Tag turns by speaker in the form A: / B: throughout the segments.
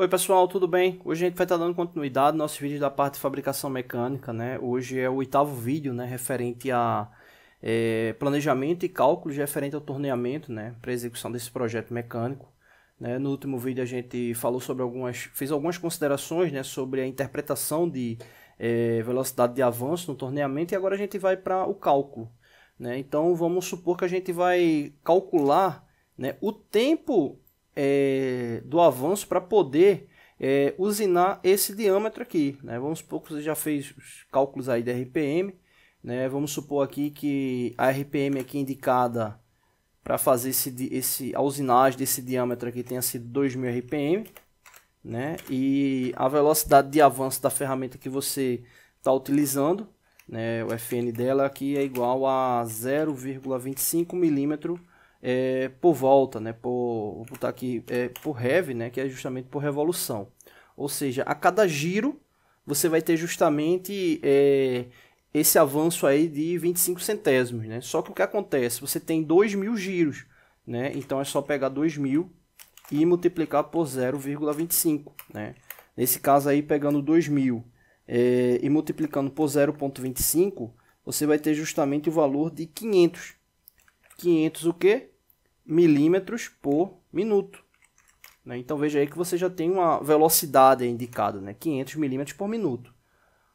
A: Oi pessoal, tudo bem? Hoje a gente vai estar dando continuidade ao nosso vídeo da parte de fabricação mecânica, né? Hoje é o oitavo vídeo, né, referente a é, planejamento e cálculos referente ao torneamento, né, para execução desse projeto mecânico. Né? No último vídeo a gente falou sobre algumas, fez algumas considerações, né, sobre a interpretação de é, velocidade de avanço no torneamento e agora a gente vai para o cálculo, né? Então vamos supor que a gente vai calcular, né, o tempo é, do avanço para poder é, usinar esse diâmetro aqui. Né? Vamos supor que você já fez os cálculos aí da RPM. Né? Vamos supor aqui que a RPM aqui indicada para fazer esse, esse, a usinagem desse diâmetro aqui tenha sido 2000 RPM. Né? E a velocidade de avanço da ferramenta que você está utilizando, né? o FN dela aqui é igual a 0,25 milímetro mm é, por volta, né, por, vou botar aqui, é, por rev, né, que é justamente por revolução. Ou seja, a cada giro você vai ter justamente é, esse avanço aí de 25 centésimos, né? Só que o que acontece? Você tem 2 mil giros, né? Então é só pegar 2 mil e multiplicar por 0,25, né? Nesse caso aí, pegando 2 mil é, e multiplicando por 0,25, você vai ter justamente o valor de 500. 500 o quê? milímetros por minuto. Né? Então veja aí que você já tem uma velocidade indicada, né? 500 milímetros por minuto.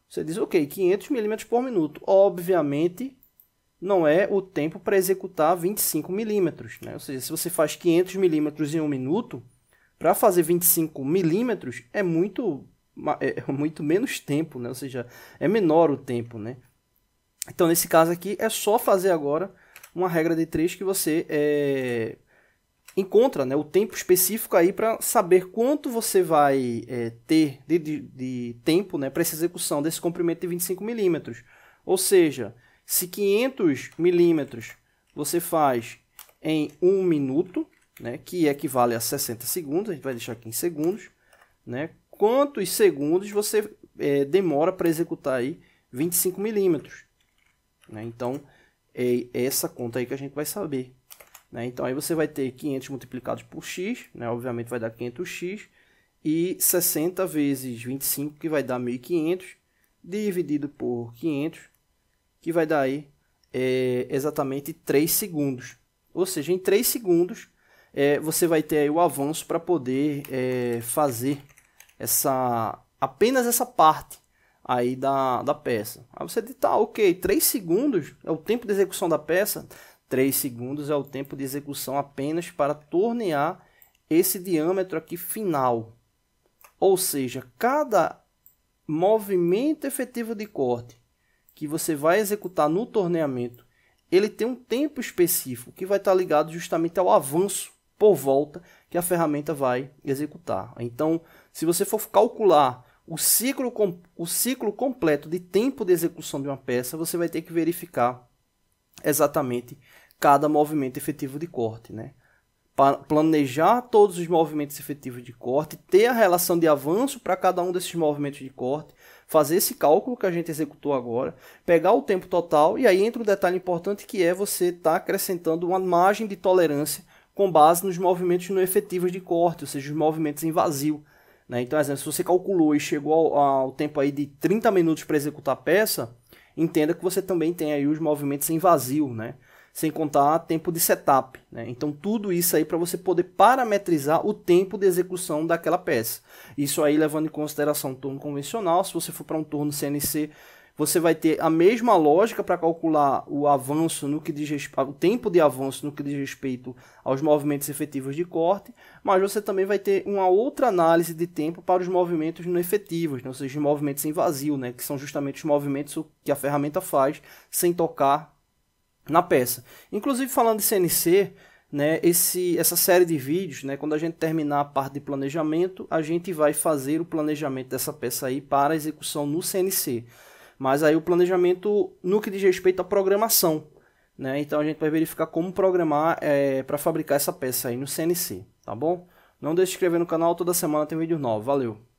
A: Você diz, ok, 500 milímetros por minuto. Obviamente, não é o tempo para executar 25 milímetros. Né? Ou seja, se você faz 500 milímetros em um minuto, para fazer 25 milímetros é muito, é muito menos tempo, né? ou seja, é menor o tempo. Né? Então, nesse caso aqui, é só fazer agora uma regra de três que você é, encontra né, o tempo específico aí para saber quanto você vai é, ter de, de, de tempo né, para essa execução desse comprimento de 25 milímetros. Ou seja, se 500 milímetros você faz em um minuto, né, que equivale a 60 segundos, a gente vai deixar aqui em segundos, né, quantos segundos você é, demora para executar aí 25 milímetros. Né? Então, é essa conta aí que a gente vai saber. Né? Então aí você vai ter 500 multiplicado por x, né? obviamente vai dar 500x, e 60 vezes 25, que vai dar 1500, dividido por 500, que vai dar aí, é, exatamente 3 segundos. Ou seja, em 3 segundos é, você vai ter o avanço para poder é, fazer essa apenas essa parte aí da, da peça. Aí você diz, tá, ok, 3 segundos é o tempo de execução da peça, 3 segundos é o tempo de execução apenas para tornear esse diâmetro aqui final. Ou seja, cada movimento efetivo de corte que você vai executar no torneamento, ele tem um tempo específico que vai estar ligado justamente ao avanço por volta que a ferramenta vai executar. Então, se você for calcular o ciclo, o ciclo completo de tempo de execução de uma peça, você vai ter que verificar exatamente cada movimento efetivo de corte, né? planejar todos os movimentos efetivos de corte, ter a relação de avanço para cada um desses movimentos de corte, fazer esse cálculo que a gente executou agora, pegar o tempo total e aí entra um detalhe importante que é você estar tá acrescentando uma margem de tolerância com base nos movimentos não efetivos de corte, ou seja, os movimentos em vazio né? Então, exemplo, se você calculou e chegou ao, ao tempo aí de 30 minutos para executar a peça, entenda que você também tem aí os movimentos em vazio, né? sem contar tempo de setup. Né? Então, tudo isso aí para você poder parametrizar o tempo de execução daquela peça. Isso aí levando em consideração o turno convencional, se você for para um turno CNC você vai ter a mesma lógica para calcular o avanço no que diz respeito, o tempo de avanço no que diz respeito aos movimentos efetivos de corte, mas você também vai ter uma outra análise de tempo para os movimentos não efetivos, né? ou seja, movimentos em vazio, né? que são justamente os movimentos que a ferramenta faz sem tocar na peça. Inclusive falando de CNC, né, esse, essa série de vídeos, né, quando a gente terminar a parte de planejamento, a gente vai fazer o planejamento dessa peça aí para execução no CNC mas aí o planejamento no que diz respeito à programação. Né? Então a gente vai verificar como programar é, para fabricar essa peça aí no CNC, tá bom? Não deixe de se inscrever no canal, toda semana tem vídeo novo. Valeu!